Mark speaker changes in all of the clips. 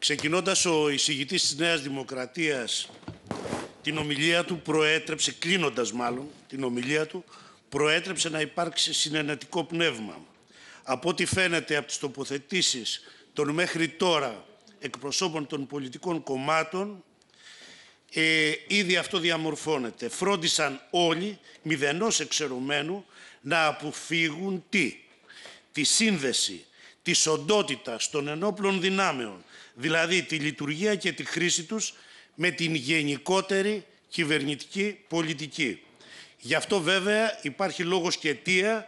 Speaker 1: Ξεκινώντας ο εισηγητής της Νέας Δημοκρατίας την ομιλία του προέτρεψε, κλείνοντας μάλλον την ομιλία του, προέτρεψε να υπάρξει συνενετικό πνεύμα. Από ό,τι φαίνεται από τις τοποθετήσεις των μέχρι τώρα εκπροσώπων των πολιτικών κομμάτων, ε, ήδη αυτό διαμορφώνεται. Φρόντισαν όλοι, μηδενός εξαιρωμένου, να αποφύγουν τι. Τη σύνδεση τη οντότητα των ενόπλων δυνάμεων δηλαδή τη λειτουργία και τη χρήση τους με την γενικότερη κυβερνητική πολιτική. Γι' αυτό βέβαια υπάρχει λόγος και αιτία,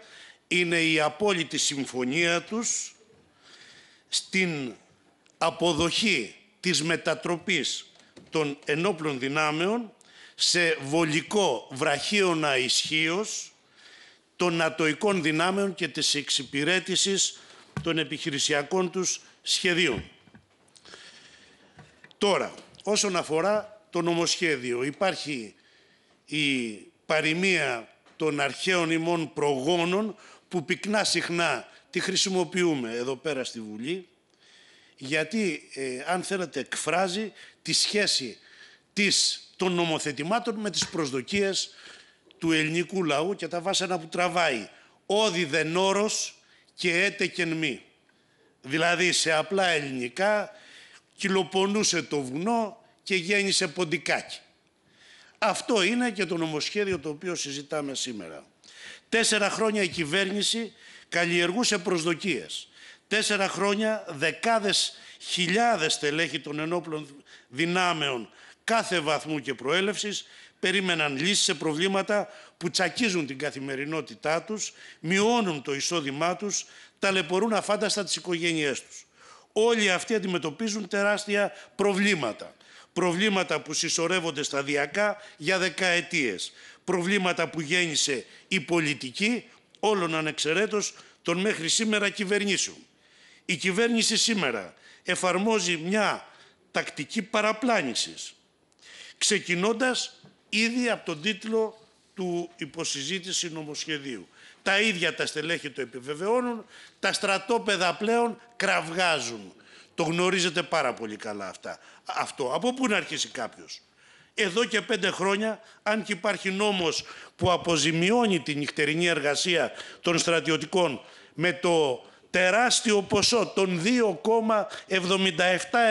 Speaker 1: είναι η απόλυτη συμφωνία τους στην αποδοχή της μετατροπής των ενόπλων δυνάμεων σε βολικό βραχίωνα ισχύως των νατοικών δυνάμεων και της εξυπηρέτησης των επιχειρησιακών τους σχεδίων. Τώρα, όσον αφορά το νομοσχέδιο, υπάρχει η παροιμία των αρχαίων ημών προγόνων που πυκνά συχνά τη χρησιμοποιούμε εδώ πέρα στη Βουλή γιατί, ε, αν θέλετε, εκφράζει τη σχέση της, των νομοθετημάτων με τις προσδοκίες του ελληνικού λαού και τα βάσανα που τραβάει. ὸδι δεν όρος και έτε και μη. Δηλαδή, σε απλά ελληνικά, κυλοπονούσε το βουνό και γέννησε ποντικάκι. Αυτό είναι και το νομοσχέδιο το οποίο συζητάμε σήμερα. Τέσσερα χρόνια η κυβέρνηση καλλιεργούσε προσδοκίες. Τέσσερα χρόνια δεκάδες χιλιάδες τελέχη των ενόπλων δυνάμεων κάθε βαθμού και προέλευσης περίμεναν λύσεις σε προβλήματα που τσακίζουν την καθημερινότητά τους, μειώνουν το εισόδημά τους, ταλαιπωρούν αφάνταστα τις οικογένειές τους όλοι αυτοί αντιμετωπίζουν τεράστια προβλήματα. Προβλήματα που συσσωρεύονται σταδιακά για δεκαετίες. Προβλήματα που γέννησε η πολιτική όλων ανεξαιρέτως των μέχρι σήμερα κυβερνήσεων. Η κυβέρνηση σήμερα εφαρμόζει μια τακτική παραπλάνησης, ξεκινώντας ήδη από τον τίτλο του υποσυζήτηση νομοσχεδίου. Τα ίδια τα στελέχη το επιβεβαιώνουν, τα στρατόπεδα πλέον κραυγάζουν. Το γνωρίζετε πάρα πολύ καλά αυτά. αυτό. Από πού να αρχίσει κάποιος. Εδώ και πέντε χρόνια, αν και υπάρχει νόμος που αποζημιώνει τη νυχτερινή εργασία των στρατιωτικών με το τεράστιο ποσό των 2,77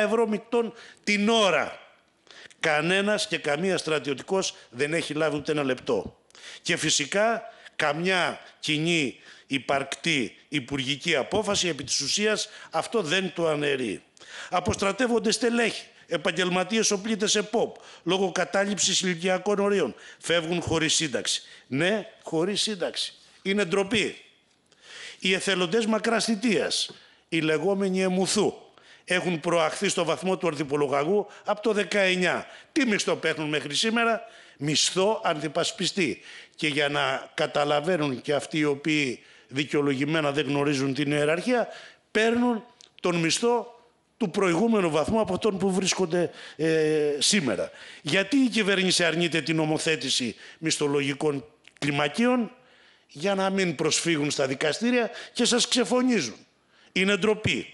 Speaker 1: ευρώ μεικτών την ώρα. Κανένας και καμία στρατιωτικός δεν έχει λάβει ούτε ένα λεπτό. Και φυσικά καμιά κοινή υπαρκτή υπουργική απόφαση, επί της ουσίας αυτό δεν το αναιρεί. Αποστρατεύονται στελέχη, επαγγελματίες οπλίτες ΕΠΟΠ, λόγω κατάληψης ηλικιακών ορίων. Φεύγουν χωρίς σύνταξη. Ναι, χωρίς σύνταξη. Είναι ντροπή. Οι εθελοντές μακράς θητείας, οι λεγόμενοι εμουθού, έχουν προαχθεί στο βαθμό του αρθιπολογαγού από το 19. Τι μισθό παίρνουν μέχρι σήμερα, μισθό αντιπασπιστή. Και για να καταλαβαίνουν και αυτοί οι οποίοι δικαιολογημένα δεν γνωρίζουν την ιεραρχία, παίρνουν τον μισθό του προηγούμενου βαθμού από τον που βρίσκονται ε, σήμερα. Γιατί η κυβέρνηση αρνείται την ομοθέτηση μισθολογικών κλιμακίων για να μην προσφύγουν στα δικαστήρια και σας ξεφωνίζουν. Είναι ντροπή.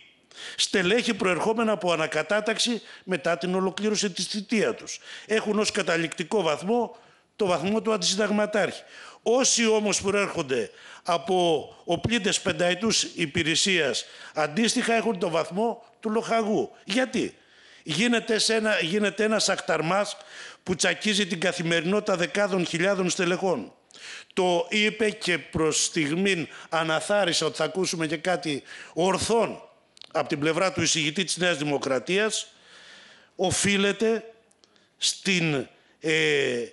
Speaker 1: Στελέχη προερχόμενα από ανακατάταξη μετά την ολοκλήρωση της θητεία τους. Έχουν ως καταληκτικό βαθμό το βαθμό του αντισυνταγματάρχη. Όσοι όμως προέρχονται από οπλίτες πενταετούς υπηρεσίας αντίστοιχα έχουν το βαθμό του λοχαγού. Γιατί? Γίνεται, ένα, γίνεται ένας ακταρμάς που τσακίζει την καθημερινότητα δεκάδων χιλιάδων στελεχών. Το είπε και προς στιγμήν αναθάρισα ότι θα ακούσουμε και κάτι ορθόν από την πλευρά του εισηγητή της Νέας Δημοκρατίας οφείλεται στην ε,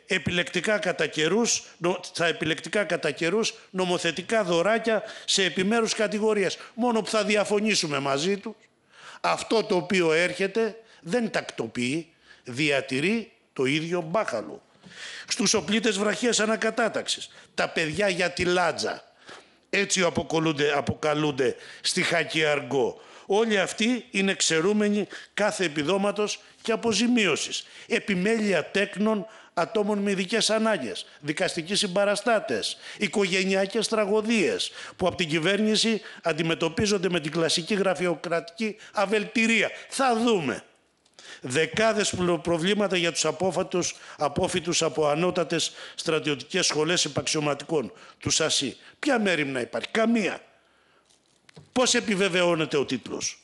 Speaker 1: επιλεκτικά κατά καιρούς, στα επιλεκτικά κατά νομοθετικά δωράκια σε επιμέρους κατηγορίες. Μόνο που θα διαφωνήσουμε μαζί τους, αυτό το οποίο έρχεται δεν τακτοποιεί, διατηρεί το ίδιο μπάχαλο. Στους οπλίτες βραχίας ανακατάταξης, τα παιδιά για τη λάτζα, έτσι αποκαλούνται στη Χακιαργό, Όλοι αυτοί είναι ξερούμενοι κάθε επιδόματος και αποζημίωσης, επιμέλεια τέκνων ατόμων με ειδικές ανάγκες, δικαστικοί συμπαραστάτες, οικογενειακές τραγωδίες που από την κυβέρνηση αντιμετωπίζονται με την κλασική γραφειοκρατική αβελτηρία. Θα δούμε. Δεκάδες προβλήματα για τους απόφατους, από ανώτατες στρατιωτικές σχολές επαξιωματικών τους ΣΑΣΥ. Ποια μέρη να υπάρχει, καμία. Πώς επιβεβαιώνεται ο τίτλος.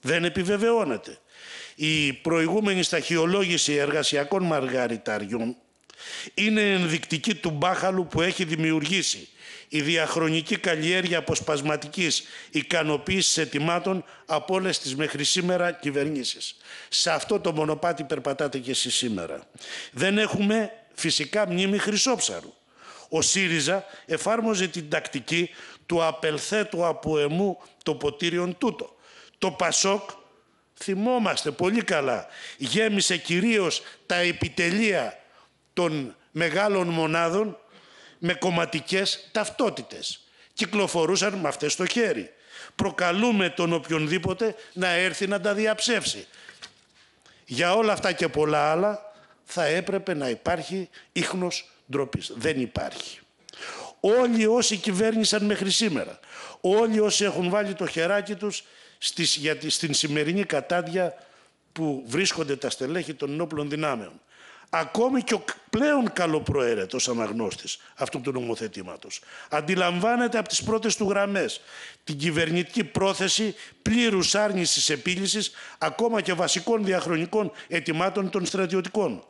Speaker 1: Δεν επιβεβαιώνεται. Η προηγούμενη σταχυολόγηση εργασιακών μαργαριταριών είναι ενδεικτική του μπάχαλου που έχει δημιουργήσει η διαχρονική καλλιέργεια αποσπασματικής ικανοποίησης ετοιμάτων από όλες τις μέχρι σήμερα κυβερνήσεις. Σε αυτό το μονοπάτι περπατάτε και εσείς σήμερα. Δεν έχουμε φυσικά μνήμη χρυσόψαρου. Ο ΣΥΡΙΖΑ εφάρμοζε την τακτική του απελθέτου από εμού το ποτήριον τούτο. Το Πασόκ, θυμόμαστε πολύ καλά, γέμισε κυρίως τα επιτελεία των μεγάλων μονάδων με κομματικές ταυτότητες. Κυκλοφορούσαν με αυτές το χέρι. Προκαλούμε τον οποιονδήποτε να έρθει να τα διαψεύσει. Για όλα αυτά και πολλά άλλα θα έπρεπε να υπάρχει ίχνος ντροπής. Δεν υπάρχει. Όλοι όσοι κυβέρνησαν μέχρι σήμερα, όλοι όσοι έχουν βάλει το χεράκι τους στις, για, στην σημερινή κατάδια που βρίσκονται τα στελέχη των ενόπλων δυνάμεων. Ακόμη και ο πλέον καλοπροαίρετος αναγνώστης αυτού του νομοθετήματος αντιλαμβάνεται από τις πρώτες του γραμμές την κυβερνητική πρόθεση πλήρους άρνησης επίλυσης ακόμα και βασικών διαχρονικών ετοιμάτων των στρατιωτικών.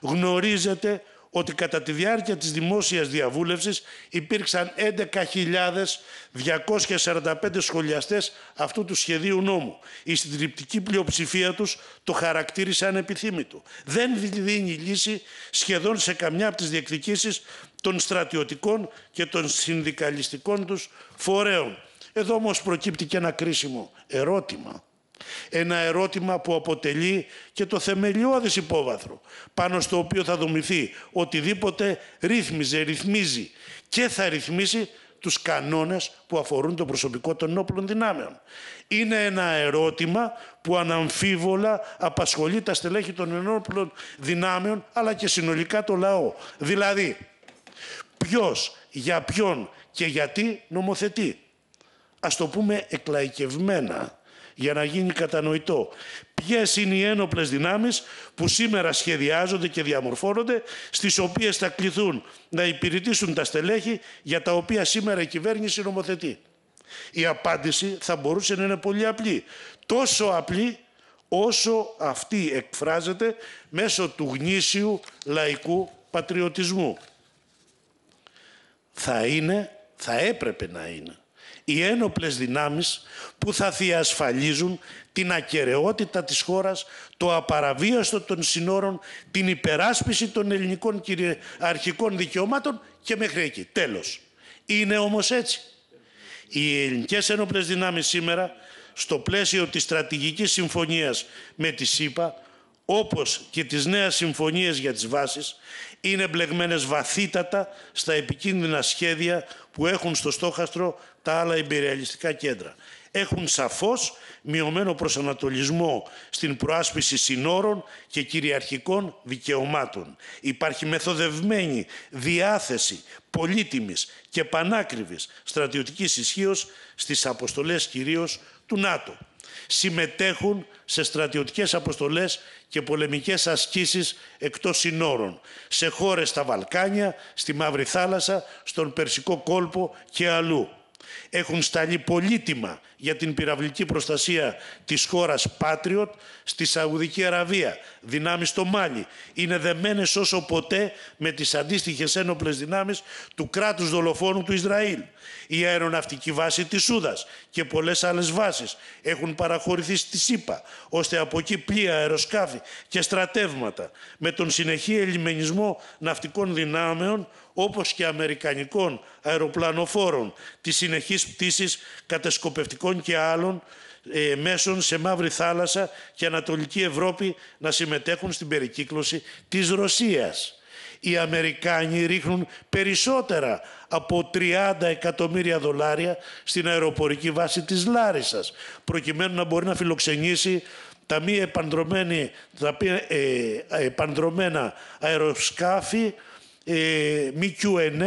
Speaker 1: Γνωρίζεται ότι κατά τη διάρκεια της δημόσιας διαβούλευσης υπήρξαν 11.245 σχολιαστές αυτού του σχεδίου νόμου. Η συντριπτική πλειοψηφία τους το χαρακτήρισε ανεπιθύμητο. Δεν δίνει λύση σχεδόν σε καμιά από τις διεκδικήσεις των στρατιωτικών και των συνδικαλιστικών τους φορέων. Εδώ όμως προκύπτει και ένα κρίσιμο ερώτημα. Ένα ερώτημα που αποτελεί και το θεμελιώδες υπόβαθρο, πάνω στο οποίο θα δομηθεί οτιδήποτε ρύθμιζε, ρυθμίζει και θα ρυθμίσει τους κανόνες που αφορούν το προσωπικό των όπλων δυνάμεων. Είναι ένα ερώτημα που αναμφίβολα απασχολεί τα στελέχη των ενόπλων δυνάμεων, αλλά και συνολικά το λαό. Δηλαδή, ποιος, για ποιον και γιατί νομοθετεί. Ας το πούμε εκλαϊκευμένα για να γίνει κατανοητό ποιες είναι οι ένοπλες δυνάμεις που σήμερα σχεδιάζονται και διαμορφώνονται, στις οποίες θα κληθούν να υπηρετήσουν τα στελέχη για τα οποία σήμερα η κυβέρνηση νομοθετεί. Η απάντηση θα μπορούσε να είναι πολύ απλή. Τόσο απλή όσο αυτή εκφράζεται μέσω του γνήσιου λαϊκού πατριωτισμού. Θα είναι, θα έπρεπε να είναι οι ένοπλες δυνάμεις που θα διασφαλίζουν την ακαιρεότητα της χώρας, το απαραβίαστο των συνόρων, την υπεράσπιση των ελληνικών αρχικών δικαιωμάτων και μέχρι εκεί. Τέλος. Είναι όμως έτσι. Οι ελληνικές ένοπλες δυνάμεις σήμερα, στο πλαίσιο της στρατηγικής συμφωνίας με τη ΣΥΠΑ, όπως και τις νέες συμφωνίες για τις βάσεις, είναι μπλεγμένες βαθύτατα στα επικίνδυνα σχέδια που έχουν στο στόχαστρο τα άλλα εμπειριαλιστικά κέντρα. Έχουν σαφώς μειωμένο προσανατολισμό στην προάσπιση συνόρων και κυριαρχικών δικαιωμάτων. Υπάρχει μεθοδευμένη διάθεση πολύτιμης και πανάκριβης στρατιωτικής ισχύως στις αποστολές κυρίως του ΝΑΤΟ. Συμμετέχουν σε στρατιωτικές αποστολές και πολεμικές ασκήσεις εκτός συνόρων, σε χώρες στα Βαλκάνια, στη Μαύρη Θάλασσα, στον Περσικό κόλπο και αλλού. Έχουν σταλεί πολύτιμα για την πυραυλική προστασία της χώρας Patriot στη Σαουδική Αραβία. Δυνάμεις στο Μάλι είναι δεμένες όσο ποτέ με τις αντίστοιχες ένοπλες δυνάμεις του κράτους δολοφόνου του Ισραήλ. Η αεροναυτική βάση της Σούδας και πολλές άλλες βάσεις έχουν παραχωρηθεί στη ΣΥΠΑ, ώστε από εκεί πλοία, αεροσκάφη και στρατεύματα, με τον συνεχή ελιμενισμό ναυτικών δυνάμεων, όπως και αμερικανικών αεροπλανοφόρων, της συνεχής πτήσης κατεσκοπευτικών και άλλων ε, μέσων σε Μαύρη Θάλασσα και Ανατολική Ευρώπη να συμμετέχουν στην περικύκλωση της Ρωσίας. Οι Αμερικάνοι ρίχνουν περισσότερα από 30 εκατομμύρια δολάρια στην αεροπορική βάση της Λάρισας, προκειμένου να μπορεί να φιλοξενήσει τα μη επανδρομένα ε, ε, αεροσκάφη ε, MQ-9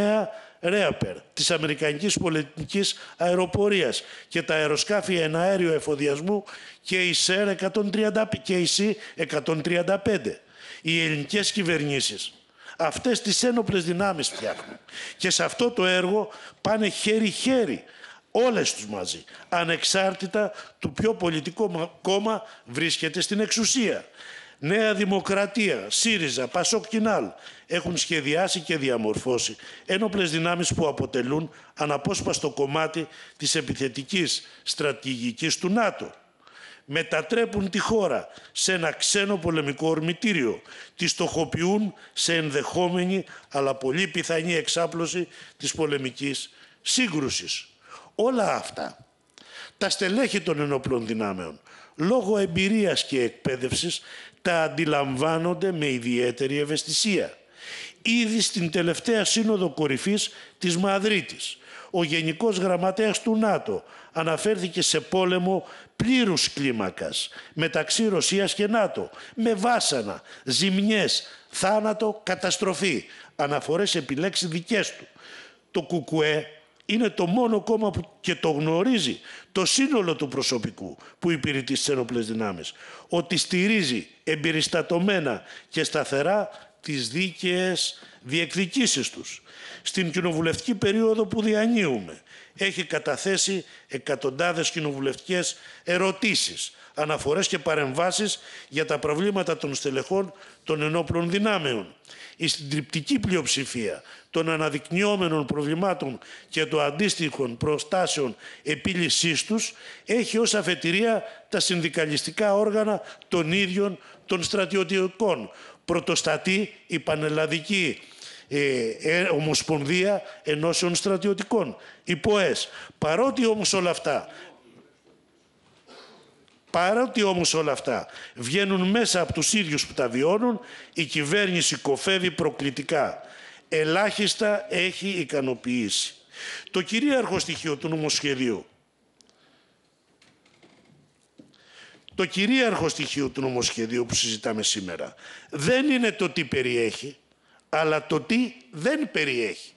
Speaker 1: Reaper της Αμερικανικής Πολιτικής Αεροπορίας και τα αεροσκάφη εναέριο εφοδιασμού και 130, KC 135. Οι ελληνικές κυβερνήσεις αυτές τις ένοπλες δυνάμεις φτιάχνουν. Και σε αυτό το έργο πάνε χέρι-χέρι όλες τους μαζί, ανεξάρτητα του ποιο πολιτικό κόμμα βρίσκεται στην εξουσία. Νέα Δημοκρατία, ΣΥΡΙΖΑ, Πασόκ Κινάλ έχουν σχεδιάσει και διαμορφώσει ένοπλες δυνάμεις που αποτελούν αναπόσπαστο κομμάτι της επιθετικής στρατηγικής του ΝΑΤΟ. Μετατρέπουν τη χώρα σε ένα ξένο πολεμικό ορμητήριο. Τη στοχοποιούν σε ενδεχόμενη αλλά πολύ πιθανή εξάπλωση της πολεμικής σύγκρουσης. Όλα αυτά τα στελέχη των ενόπλων δυνάμεων λόγω εμπειρίας και εκπαίδευσης τα αντιλαμβάνονται με ιδιαίτερη ευαισθησία. Ήδη στην τελευταία σύνοδο κορυφής της Μαδρίτης, ο Γενικός Γραμματέας του ΝΑΤΟ αναφέρθηκε σε πόλεμο πλήρους κλίμακας μεταξύ Ρωσίας και ΝΑΤΟ, με βάσανα, ζημιές, θάνατο, καταστροφή, αναφορές επιλέξει δικές του. Το ΚΚΕ είναι το μόνο κόμμα που και το γνωρίζει το σύνολο του προσωπικού που υπηρετεί στις ενόπλες δυνάμεις, ότι στηρίζει εμπεριστατωμένα και σταθερά τις δίκαιες διεκδικήσεις τους. Στην κοινοβουλευτική περίοδο που διανύουμε έχει καταθέσει εκατοντάδες κοινοβουλευτικές ερωτήσεις αναφορές και παρεμβάσεις για τα προβλήματα των στελεχών των ενόπλων δυνάμεων. Η συντριπτική πλειοψηφία των αναδεικνυόμενων προβλημάτων και των αντίστοιχων προστάσεων επίλυσής τους έχει ως αφετηρία τα συνδικαλιστικά όργανα των ίδιων των στρατιωτικών. Πρωτοστατεί η Πανελλαδική ε, ε, Ομοσπονδία Ενώσεων Στρατιωτικών, η ΠΟΕΣ. Παρότι όμως όλα αυτά Παρότι όμως όλα αυτά βγαίνουν μέσα από τους ίδιους που τα βιώνουν, η κυβέρνηση κοφεύει προκλητικά. Ελάχιστα έχει ικανοποιήσει. Το κυρίαρχο στοιχείο του νομοσχεδίου το κυρίαρχο στοιχείο του νομοσχεδίου που συζητάμε σήμερα δεν είναι το τι περιέχει, αλλά το τι δεν περιέχει.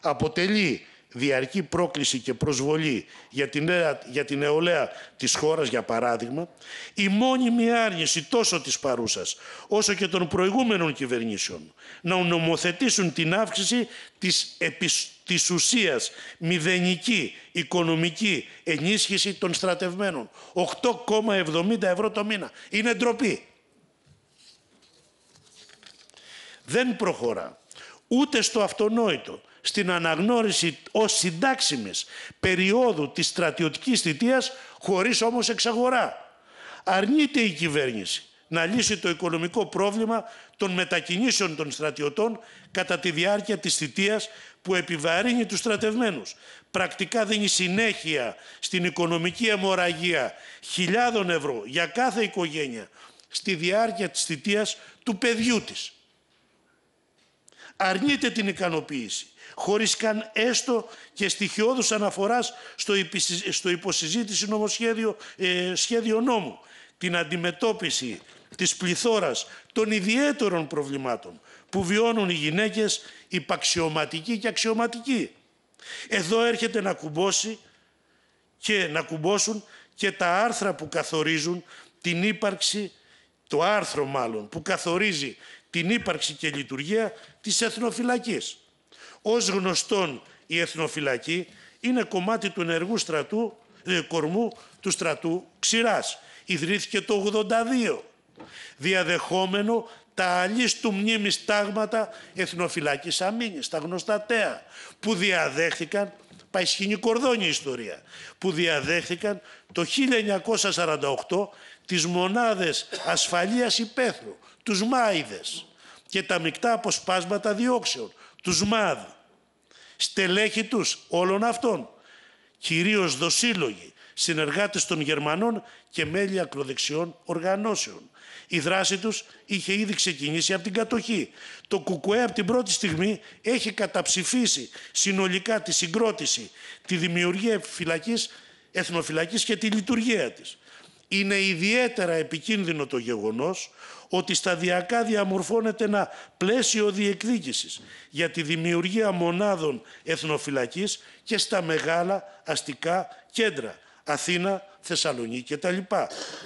Speaker 1: Αποτελεί διαρκή πρόκληση και προσβολή για την, νέα, για την νεολαία της χώρας, για παράδειγμα, η μόνιμη άρνηση τόσο της παρούσας όσο και των προηγούμενων κυβερνήσεων να νομοθετήσουν την αύξηση της, της ουσίας μηδενική οικονομική ενίσχυση των στρατευμένων. 8,70 ευρώ το μήνα. Είναι ντροπή. Δεν προχωρά ούτε στο αυτονόητο στην αναγνώριση ως συντάξιμης περίοδου της στρατιωτικής θητείας χωρίς όμως εξαγορά. Αρνείται η κυβέρνηση να λύσει το οικονομικό πρόβλημα των μετακινήσεων των στρατιωτών κατά τη διάρκεια της θητείας που επιβαρύνει τους στρατευμένους. Πρακτικά δίνει συνέχεια στην οικονομική αιμορραγία χιλιάδων ευρώ για κάθε οικογένεια στη διάρκεια της θητείας του παιδιού της. Αρνείται την ικανοποίηση χωρίς καν έστω και στοιχειώδους αναφοράς στο υποσυζήτηση νομοσχέδιο ε, σχέδιο νόμου, την αντιμετώπιση της πληθώρας των ιδιαίτερων προβλημάτων που βιώνουν οι γυναίκες υπαξιωματικοί και αξιωματικοί. Εδώ έρχεται να κουμπώσει και να κουμπώσουν και τα άρθρα που καθορίζουν την ύπαρξη, το άρθρο μάλλον, που καθορίζει την ύπαρξη και λειτουργία της εθνοφυλακής. Ως γνωστόν η εθνοφυλακή είναι κομμάτι του ενεργού στρατού, ε, κορμού του στρατού Ξηράς. Ιδρύθηκε το 82. Διαδεχόμενο τα αλίστου του μνήμης τάγματα εθνοφυλακής αμήνης, τα γνωστά τέα, που διαδέχθηκαν, πάει κορδόν η ιστορία, που διαδέχθηκαν το 1948 τις μονάδες ασφαλείας υπαίθρου, τους Μάιδες και τα μεικτά αποσπάσματα διώξεων, τους ΜΑΔ στελέχη τους όλων αυτών, κυρίως δοσύλλογοι, συνεργάτες των Γερμανών και μέλη ακροδεξιών οργανώσεων. Η δράση τους είχε ήδη ξεκινήσει από την κατοχή. Το ΚΚΕ από την πρώτη στιγμή έχει καταψηφίσει συνολικά τη συγκρότηση, τη δημιουργία φυλακής, εθνοφυλακής και τη λειτουργία της. Είναι ιδιαίτερα επικίνδυνο το γεγονός ότι σταδιακά διαμορφώνεται ένα πλαίσιο διεκδίκησης για τη δημιουργία μονάδων εθνοφυλακής και στα μεγάλα αστικά κέντρα, Αθήνα, Θεσσαλονίκη κτλ.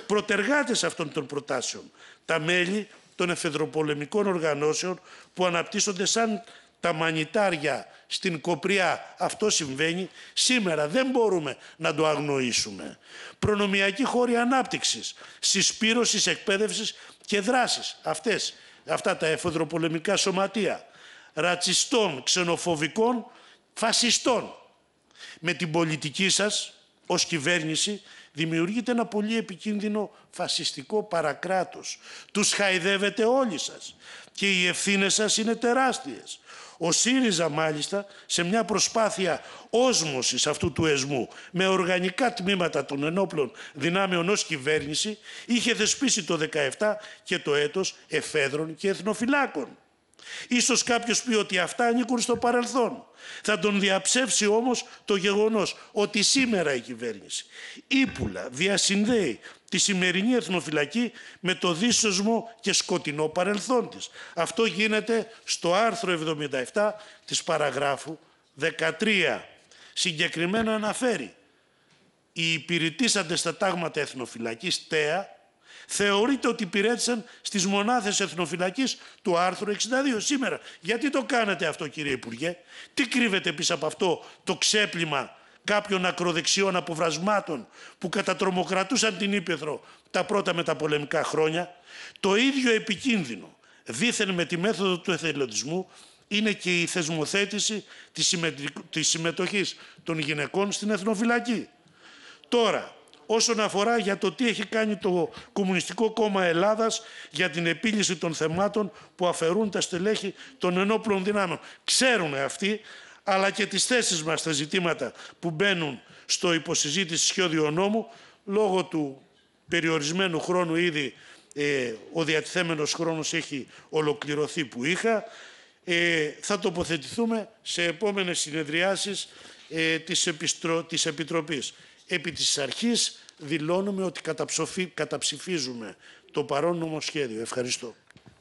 Speaker 1: Προτεργάτες αυτών των προτάσεων, τα μέλη των εφεδροπολεμικών οργανώσεων που αναπτύσσονται σαν τα μανιτάρια στην Κοπριά αυτό συμβαίνει, σήμερα δεν μπορούμε να το αγνοήσουμε. Προνομιακή χώροι ανάπτυξης, συσπήρωσης, εκπαίδευσης και δράσης. Αυτές, αυτά τα εφοδροπολεμικά σωματεία ρατσιστών, ξενοφοβικών, φασιστών. Με την πολιτική σας ως κυβέρνηση δημιουργείται ένα πολύ επικίνδυνο φασιστικό παρακράτος. Τους χαϊδεύετε όλοι σας και οι ευθύνες σας είναι τεράστιες. Ο ΣΥΡΙΖΑ μάλιστα σε μια προσπάθεια όσμωσης αυτού του εσμού με οργανικά τμήματα των ενόπλων δυνάμεων ως κυβέρνηση είχε δεσπίσει το 17 και το έτος εφέδρων και εθνοφυλάκων. Ίσως κάποιος πει ότι αυτά ανήκουν στο παρελθόν. Θα τον διαψεύσει όμως το γεγονός ότι σήμερα η κυβέρνηση ύπουλα διασυνδέει τη σημερινή εθνοφυλακή με το δύσοσμο και σκοτεινό παρελθόν της. Αυτό γίνεται στο άρθρο 77 της παραγράφου 13. Συγκεκριμένα αναφέρει η υπηρετήσαντες στα τάγματα εθνοφυλακής ΤΕΑ θεωρείται ότι υπηρέτησαν στις μονάδες εθνοφυλακής του άρθρου 62 σήμερα. Γιατί το κάνετε αυτό κύριε Υπουργέ, τι κρύβεται πίσω από αυτό το ξέπλυμα κάποιων ακροδεξιών αποβρασμάτων που κατατρομοκρατούσαν την Ήπεθρο τα πρώτα μεταπολεμικά χρόνια, το ίδιο επικίνδυνο δήθεν με τη μέθοδο του εθελοντισμού είναι και η θεσμοθέτηση της συμμετοχής των γυναικών στην εθνοφυλακή. Τώρα, όσον αφορά για το τι έχει κάνει το Κομμουνιστικό Κόμμα Ελλάδας για την επίλυση των θεμάτων που αφαιρούν τα στελέχη των ενόπλων δυνάμεων. Ξέρουν αυτοί, αλλά και τις θέσεις μας στα ζητήματα που μπαίνουν στο υποσυζήτηση σχέδιο νόμου, λόγω του περιορισμένου χρόνου ήδη ε, ο διατηθέμενος χρόνος έχει ολοκληρωθεί που είχα, ε, θα τοποθετηθούμε σε επόμενες συνεδριάσεις ε, της, της Επιτροπής. Επί της αρχής δηλώνουμε ότι καταψηφίζουμε το παρόν νομοσχέδιο. Ευχαριστώ.